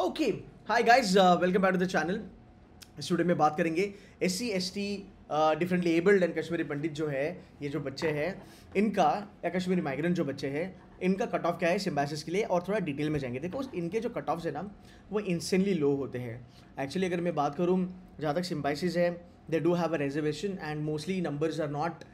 okay hi guys welcome back to the channel studio में बात करेंगे S C S T differently abled and Kashmiri Pandit जो है ये जो बच्चे हैं इनका या कश्मीरी माइग्रेंट जो बच्चे हैं इनका कट ऑफ क्या है सिम्बासिस के लिए और थोड़ा डिटेल में जाएंगे देखो इनके जो कट ऑफ्स है ना वो इंस्टेंटली लो होते हैं एक्चुअली अगर मैं बात करूँ जहाँ तक सिम्बाइसिस है they do have a reservation and mostly numbers are not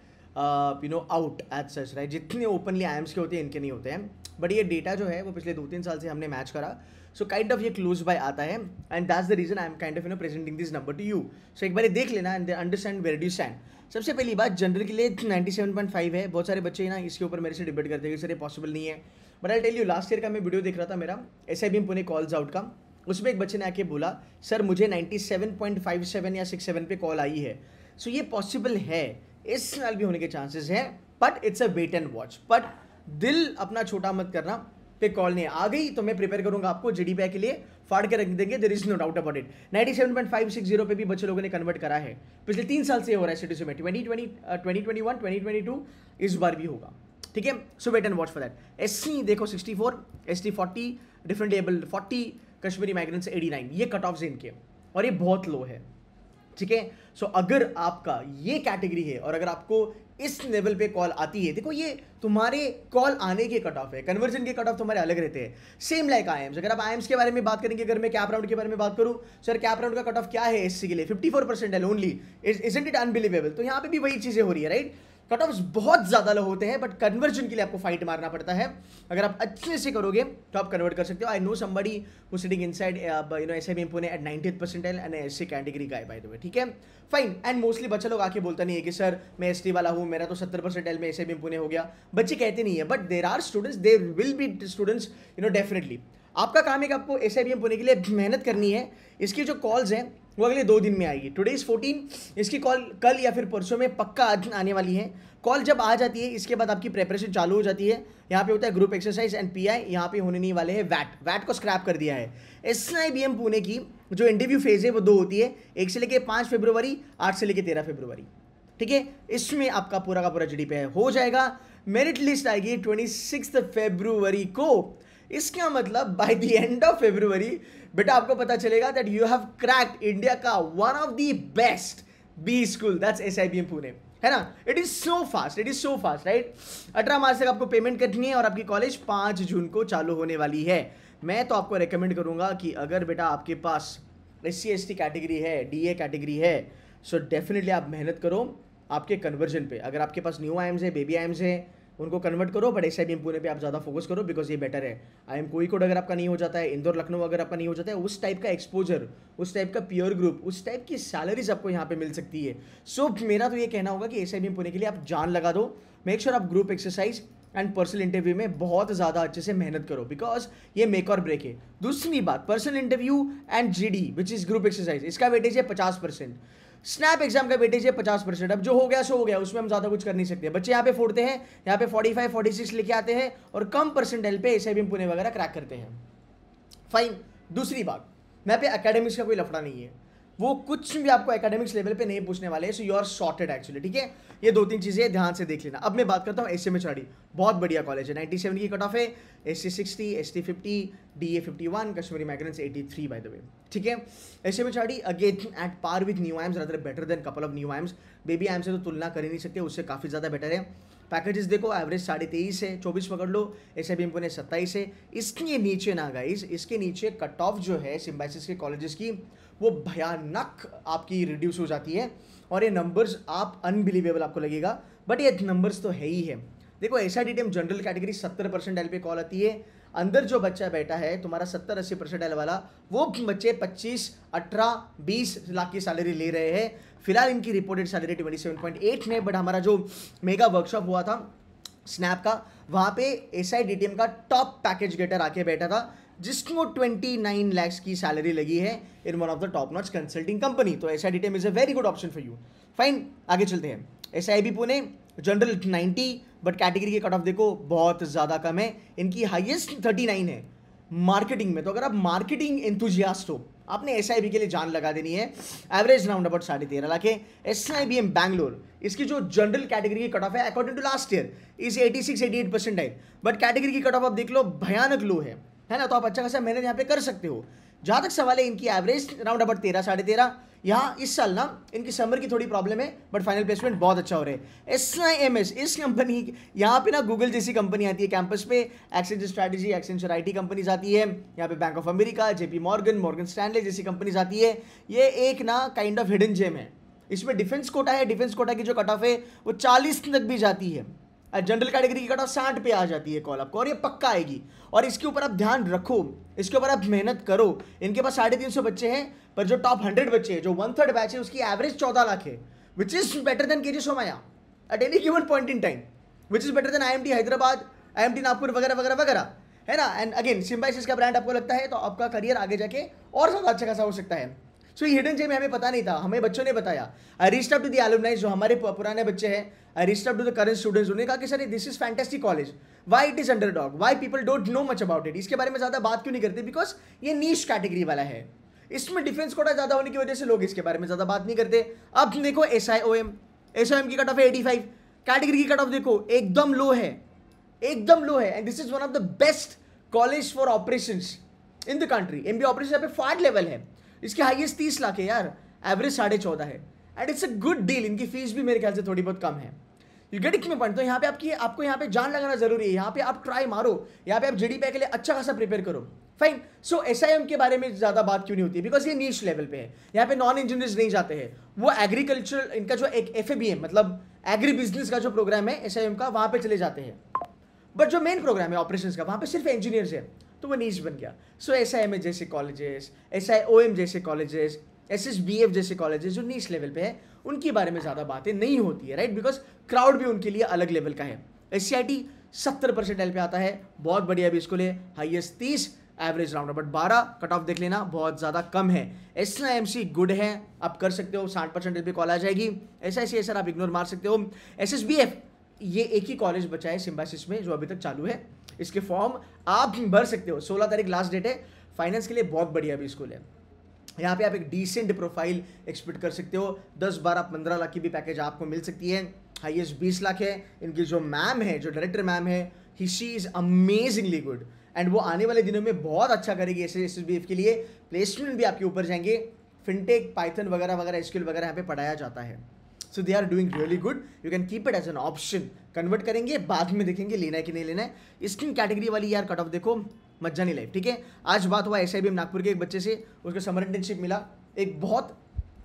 you know out at such right जितने ओपनली आई के होते हैं इनके नहीं होते हैं बट ये डेटा जो है वो पिछले दो तीन साल से हमने मैच करा सो काइंड ऑफ ये क्लोज बाय आता है and that's the reason I am kind of you know presenting this number to you so एक बार देख लेना and understand where do stand सबसे पहली बात जनरल के लिए 97.5 है बहुत सारे बच्चे ना इसके ऊपर मेरे से डिबेट करते हैं सर ये पॉसिबल नहीं है but I tell you last year का मैं वीडियो देख रहा था मेरा S I B Pune calls out का उसमें एक बच्चे ने आके बोला सर मुझे 97.57 या 67 पे कॉल आई है सो so, ये पॉसिबल है इस साल भी होने के चांसेस हैं but it's a wait and watch but दिल अपना छोटा मत करना पे कॉल नहीं आ गई तो मैं प्रिपेयर करूंगा आपको जीडी के लिए फाड़ के रख देंगे there is no doubt about it ninety seven point five six zero पर भी बच्चे लोगों ने कन्वर्ट करा है पिछले तीन साल से हो रहा है सिटी में twenty twenty twenty twenty one twenty twenty two इस बार भी होगा ठीक है so wait and watch for that S C देखो sixty four S T forty different able forty Kashmiri migrants eighty nine ये कट ऑफ इनके और ये बहुत लो है ठीक है सो अगर आपका ये कैटेगरी है और अगर आपको इस लेवल पे कॉल आती है देखो ये तुम्हारे कॉल आने के कट ऑफ है कन्वर्जन के कट ऑफ तुम्हारे अलग रहते हैं सेम लाइक आई एम्स अगर आप आई के बारे में बात करेंगे अगर मैं कैप राउंड के बारे में बात करूं सर कैप राउंड का कट ऑफ क्या है एस के लिए फिफ्टी फोर परसेंट है लोनली इज इट अनबिलीवेबल तो यहाँ पे भी वही चीज़ें हो रही है राइट कट ऑफ बहुत ज़्यादा लो होते हैं बट कन्वर्जन के लिए आपको फाइट मारना पड़ता है अगर आप अच्छे से करोगे तो आप कन्वर्ट कर सकते हो I know somebody who sitting inside you know S I B M Pune at ninety percentile and S C category का है बाय द वे ठीक है फाइन एंड मोस्टली बच्चे लोग आके बोलता नहीं है कि सर मैं एस टी वाला हूँ मेरा तो सत्तर परसेंटाइल में S I B M Pune हो गया बच्चे कहते नहीं है but there are students there will be students you know definitely आपका काम एक आपको एस आई होने के लिए मेहनत करनी है इसकी जो कॉल्स हैं वो अगले दो दिन में आएगी टुडे इज़ फोर्टीन इसकी कॉल कल या फिर परसों में पक्का आने वाली है कॉल जब आ जाती है इसके बाद आपकी प्रेपरेशन चालू हो जाती है यहाँ पे होता है group exercise and P I यहाँ पे होने नहीं वाले हैं वैट वैट को स्क्रैप कर दिया है एस पुणे की जो इंटरव्यू फेज़ है वो दो होती है एक से लेके पाँच फेब्रुवरी आठ से लेके तेरह फेब्रुवरी ठीक है इसमें आपका पूरा का पूरा जी है हो जाएगा मेरिट लिस्ट आएगी ट्वेंटी सिक्स फेब्रुवरी को इसका मतलब by the end of February बेटा आपको पता चलेगा that you have cracked India का one of the best B school that's S I B M Pune है ना it is so fast it is so fast right अठारह मार्च तक आपको पेमेंट करनी है और आपकी कॉलेज पाँच जून को चालू होने वाली है मैं तो आपको रिकमेंड करूंगा कि अगर बेटा आपके पास S C S T category है डी ए कैटेगरी है सो so डेफिनेटली आप मेहनत करो आपके कन्वर्जन पे अगर आपके पास न्यू आइम्स है बेबी आइम्स है उनको कन्वर्ट करो बट एस आई पुणे पे आप ज़्यादा फोकस करो बिकॉज ये बेटर है आई एम कोई कोड अगर आपका नहीं हो जाता है इंदौर लखनऊ अगर आपका नहीं हो जाता है उस टाइप का एक्सपोजर उस टाइप का प्योर ग्रुप उस टाइप की सैलरीज आपको यहाँ पे मिल सकती है सो so, मेरा तो ये कहना होगा कि एस आई पुणे के लिए आप जान लगा दो मेक श्योर sure आप group exercise and personal interview में बहुत ज़्यादा अच्छे से मेहनत करो बिकॉज ये मेक और ब्रेक है दूसरी बात personal interview and G D which is group exercise इसका वेटेज है पचास परसेंट स्नैप एग्जाम का वेटेज है पचास परसेंट अब जो हो गया सो हो गया उसमें हम ज़्यादा कुछ कर नहीं सकते बच्चे यहाँ पे फोड़ते हैं यहाँ पे फोर्टी फाइव फोर्टी सिक्स लेके आते हैं और कम परसेंट एल पे ऐसे भी पुणे वगैरह क्रैक करते हैं फाइन दूसरी बात मैं पे अकेडमिक्स का कोई लफड़ा नहीं है वो कुछ भी आपको एकेडमिक्स लेवल पे नहीं पूछने वाले so you are shorted actually ठीक है ये दो तीन चीज़ें ध्यान से देख लेना अब मैं बात करता हूँ एस एम एच बहुत बढ़िया कॉलेज है नाइनटी सेवन की कट ऑफ है S C sixty S T fifty D A fifty one Kashmiri migrants eighty three by the way ठीक है S M H again at par with new IIMs better than couple of new IIMs baby IIMs से तो तुलना कर ही नहीं सकते उससे काफ़ी ज़्यादा बेटर है पैकेजेस देखो एवरेज साढ़े तेईस है चौबीस पकड़ लो एस आई ने सत्ताईस है इसके नीचे ना गाइज इसके नीचे कट ऑफ जो है सिम्बाइसिस के कॉलेजेस की वो भयानक आपकी रिड्यूस हो जाती है और ये नंबर्स आप अनबिलीवेबल आपको लगेगा बट ये नंबर्स तो है ही है देखो एस आई जनरल कैटेगरी सत्तर परसेंट एल पे कॉल आती है अंदर जो बच्चा बैठा है तुम्हारा सत्तर अस्सी परसेंट एल वाला वो बच्चे पच्चीस अठारह बीस लाख की सैलरी ले रहे हैं फिलहाल इनकी reported salary twenty seven point eight में बट हमारा जो मेगा वर्कशॉप हुआ था स्नैप का वहाँ पे S I D T M का टॉप पैकेज गेटर आके बैठा था जिसको नाइन लैक्स की सैलरी लगी है in one of the top notch consulting company तो S I D T M is a very good option for you fine आगे चलते हैं S I B Pune general ninety but category के कट ऑफ देखो बहुत ज़्यादा कम है इनकी हाइएस्ट थर्टी नाइन है मार्केटिंग में तो अगर आप मार्केटिंग इंथुजियास्ट हो आपने एस के लिए जान लगा देनी है एवरेज राउंड अबाउट साढ़े तेरह लाख है एस बैंगलोर इसकी जो जनरल कैटेगरी की कट ऑफ है अकॉर्डिंग टू लास्ट ईयर इस एटी एट परसेंट है बट कैटेगरी की कट ऑफ आप देख लो भयानक लो है है ना तो आप अच्छा खासा मेहनत यहाँ पे कर सकते हो जहाँ तक सवाल है इनकी एवरेज राउंड अबाउट तेरह साढ़े तेरह यहाँ इस साल ना इनकी समर की थोड़ी प्रॉब्लम है बट फाइनल प्लेसमेंट बहुत अच्छा हो रहा है एस आई एम एस इस कंपनी यहाँ पे ना गूगल जैसी कंपनी आती है कैंपस पे Accenture strategy Accenture I T companies आती है यहाँ पे Bank of America JP Morgan Morgan Stanley जैसी कंपनीज आती है ये एक ना काइंड ऑफ हिडन जेम है इसमें डिफेंस कोटा है डिफेंस कोटा की जो कट ऑफ है वो चालीस तक भी जाती है जनरल कैटेगरी की कट ऑफ साठ पे आ जाती है कॉल आपको और ये पक्का आएगी और इसके ऊपर आप ध्यान रखो इसके ऊपर आप मेहनत करो इनके पास साढ़े तीन सौ बच्चे हैं पर जो टॉप हंड्रेड बच्चे हैं जो वन थर्ड बैच है उसकी एवरेज चौदह लाख है विच is better than K J Somaiya at any given point in time which is better than I M T Hyderabad I M T Nagpur वगैरह वगैरह वगैरह है ना एंड अगेन सिम्बाइसिस का ब्रांड आपको लगता है तो आपका करियर आगे जाके और ज़्यादा अच्छा खासा हो सकता है सो ये हिडन जेम हमें पता नहीं था हमें बच्चों ने बताया आई रीस्ट अप टू दी एलुमनाइज जो हमारे पुराने बच्चे हैं I reached up to the current students उन्होंने कहा कि sir this is fantastic college why it is underdog why people don't know much about it इसके बारे में ज़्यादा बात क्यों नहीं करते बिकॉज ये नीच कैटेगरी वाला है इसमें डिफेंस कोटा ज़्यादा होने की वजह से लोग इसके बारे में ज़्यादा बात नहीं करते अब देखो S I O M S I M की कट ऑफ है एटी फाइव कैटेगरी की कट ऑफ देखो एकदम लो है एकदम लो है and this is one of the best college for operation in the country M B operation पे फाट लेवल है इसकी हाइएस्ट तीस लाख है यार एवरेज साढ़े चौदह है and it's a good deal इनकी फीस भी मेरे ख्याल से थोड़ी बहुत कम है यू गेट इट पॉइंट तो यहाँ पे आपकी आपको यहाँ पे जान लगाना जरूरी है यहाँ पे आप ट्राई मारो यहाँ पे आप जी के लिए अच्छा खासा प्रिपेयर करो फाइन सो एस के बारे में ज़्यादा बात क्यों नहीं होती बिकॉज ये नीच लेवल पे है यहाँ पे नॉन इंजीनियर्स नहीं जाते हैं वो एग्रीकल्चर इनका जो एक एफ मतलब एग्री बिजनेस का जो प्रोग्राम है एस का वहाँ पर चले जाते हैं बट जो मेन प्रोग्राम है ऑपरेशन का वहाँ पर सिर्फ इंजीनियर्स है तो वो नीच बन गया सो एस आई एम ए जैसे colleges S I O M जैसे colleges S S B F जैसे कॉलेजेस जो नीच लेवल पे है उनके बारे में ज़्यादा बातें नहीं होती है राइट बिकॉज क्राउड भी उनके लिए अलग लेवल का है एस सी आई टी सत्तर परसेंट एल पे आता है बहुत बढ़िया भी इसको ले हाइएस्ट तीस एवरेज राउंड बट बारह कट ऑफ देख लेना बहुत ज़्यादा कम है एस एम सी गुड है आप कर सकते हो साठ परसेंट एल पे कॉल आ जाएगी S I C S R आप इग्नोर मार सकते हो एस एस बी एफ ये एक ही कॉलेज बचा है सिम्बासिस में जो अभी तक चालू है इसके फॉर्म आप भी भर सकते हो सोलह तारीख लास्ट डेट है फाइनेंस के लिए बहुत बढ़िया भी स्कूल है यहाँ पे आप एक डिसेंट प्रोफाइल एक्सपेक्ट कर सकते हो दस बारह पंद्रह लाख की भी पैकेज आपको मिल सकती है हाईएस्ट बीस लाख है इनकी जो मैम है जो डायरेक्टर मैम है ही she is amazingly good and वो आने वाले दिनों में बहुत अच्छा करेगी एस एस के लिए प्लेसमेंट भी आपके ऊपर जाएंगे फिनटेक पाइथन वगैरह वगैरह स्किल वगैरह यहाँ पे पढ़ाया जाता है so they are doing really good you can keep it as an option convert करेंगे बाद में देखेंगे लेना है कि नहीं लेना है स्किन कैटेगरी वाली यार कट ऑफ देखो मज्जा नहीं लाइफ ठीक है आज बात हुआ एस नागपुर के एक बच्चे से उसको समर इंटर्नशिप मिला एक बहुत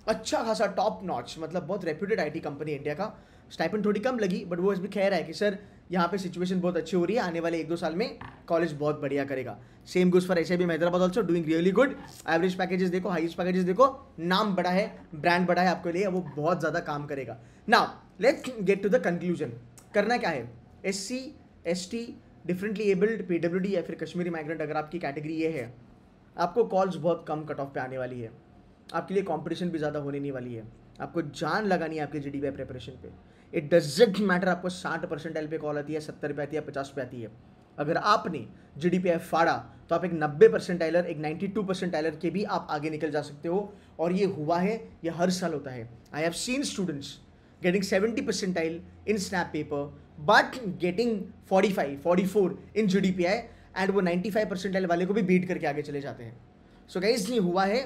अच्छा खासा टॉप नॉच मतलब बहुत रेप्यूटेड आईटी कंपनी इंडिया का स्टाइपन थोड़ी कम लगी बट वो इसमें कह रहा है कि सर यहाँ पे सिचुएशन बहुत अच्छी हो रही है आने वाले एक दो साल में कॉलेज बहुत बढ़िया करेगा सेम गुज फॉर भी Hyderabad also doing really good average packages देखो हाईएस्ट पैकेजेस देखो नाम बड़ा है ब्रांड बड़ा है आपके लिए वो बहुत ज़्यादा काम करेगा now let's get to the conclusion करना क्या है S C S T differently abled P W D या फिर कश्मीरी माइग्रेंट अगर आपकी कैटेगरी ये है आपको कॉल्स बहुत कम कट ऑफ पे आने वाली है आपके लिए कॉम्पिटिशन भी ज़्यादा होने नहीं वाली है आपको जान लगानी है आपके जी डी प्रिपरेशन पे इट डजेंट मैटर आपको साठ परसेंटाइल पे कॉल आती है सत्तर पे आती है पचास पे आती है अगर आपने जी डी फाड़ा तो आप एक नब्बे परसेंट टाइलर एक नाइन्टी टू परसेंट टाइलर के भी आप आगे निकल जा सकते हो और ये हुआ है ये हर साल होता है I have seen students getting seventy टाइल in SNAP paper but getting forty five forty four in G D P I and वो नाइन्टी फाइव परसेंट वाले को भी बीट करके आगे चले जाते हैं सो so, गाइज ये हुआ है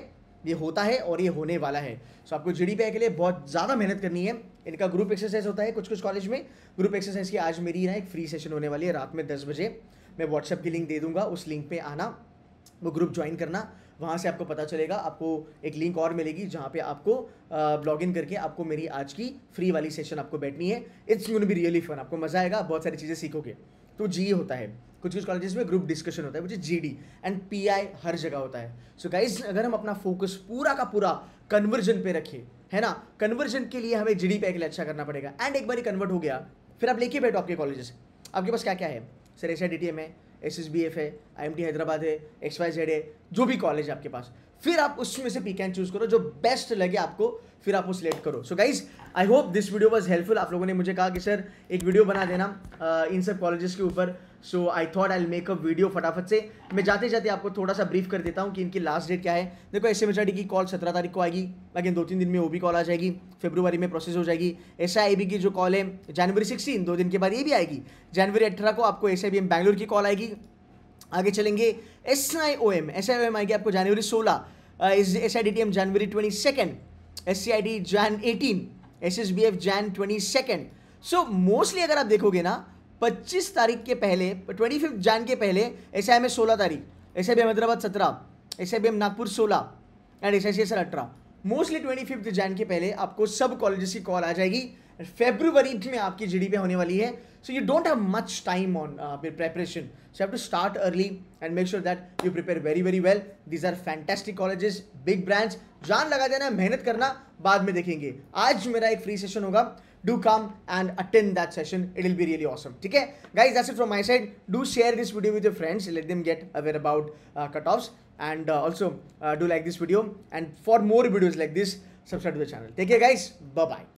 ये होता है और ये होने वाला है सो so, आपको जी के लिए बहुत ज़्यादा मेहनत करनी है इनका ग्रुप एक्सरसाइज होता है कुछ कुछ कॉलेज में ग्रुप एक्सरसाइज की आज मेरी ना एक फ्री सेशन होने वाली है रात में दस बजे मैं व्हाट्सएप की लिंक दे दूंगा उस लिंक पे आना वो ग्रुप ज्वाइन करना वहाँ से आपको पता चलेगा आपको एक लिंक और मिलेगी जहाँ पे आपको लॉग इन करके आपको मेरी आज की फ्री वाली सेशन आपको बैठनी है इट्स यून बी रियली फन आपको मज़ा आएगा बहुत सारी चीज़ें सीखोगे तो जी e होता है कुछ कुछ कॉलेजेस में ग्रुप डिस्कशन होता है G D and P I हर जगह होता है सो so गाइज अगर हम अपना फोकस पूरा का पूरा कन्वर्जन पे रखें है ना कन्वर्जन के लिए हमें जी डी e पे के लिए अच्छा करना पड़ेगा एंड एक बार कन्वर्ट हो गया फिर आप लेके बैठो आपके कॉलेजेस आपके पास क्या क्या है sir S I D T M है एस एस बी एफ है आई एम टी हैदराबाद है एक्स वाई जेड है जो भी कॉलेज है आपके पास फिर आप उसमें से पी कैन चूज़ करो जो बेस्ट लगे आपको फिर आप वो सिलेक्ट करो so guys I hope this video was helpful आप लोगों ने मुझे कहा कि सर एक वीडियो बना देना uh, इन सब कॉलेजेस के ऊपर so I thought I make a video फटाफट से मैं जाते जाते आपको थोड़ा सा ब्रीफ कर देता हूँ कि इनकी लास्ट डेट क्या है देखो एस एम एस की कॉल सत्रह तारीख को आएगी लेकिन दो तीन दिन में वो भी कॉल आ जाएगी फेब्रुवरी में प्रोसेस हो जाएगी एस आई बी की जो कॉल है जनवरी सिक्सटीन दो दिन के बाद ये भी आएगी जनवरी अट्ठारह को आपको S I B M Bangalore की कॉल आएगी आगे चलेंगे S I O M S I O M आएगी आपको जनवरी सोलह S I D T M जनवरी twenty second SCID Jan eighteen S S B F Jan twenty second so mostly अगर आप देखोगे ना 25 तारीख के पहले ट्वेंटी फिफ्थ के पहले एस आई में सोलह तारीख S I B M Hyderabad सत्रह S I B M Nagpur सोलह and S I C S अठारह मोस्टली ट्वेंटी फिफ्थ जैन के पहले आपको सब कॉलेजेस की कॉल आ जाएगी फेब्रुवरी में आपकी जी होने वाली है so you don't have much time on uh, preparation so you have to start early and make sure that you very very very well these are fantastic colleges big जान लगा देना मेहनत करना बाद में देखेंगे आज मेरा एक फ्री सेशन होगा do come and attend that session it will be really awesome ठीक है guys that's it from my side do share this video with friends let them get aware about cut offs and also do like this video and for more videos like this subscribe to the channel ठीक है guys bye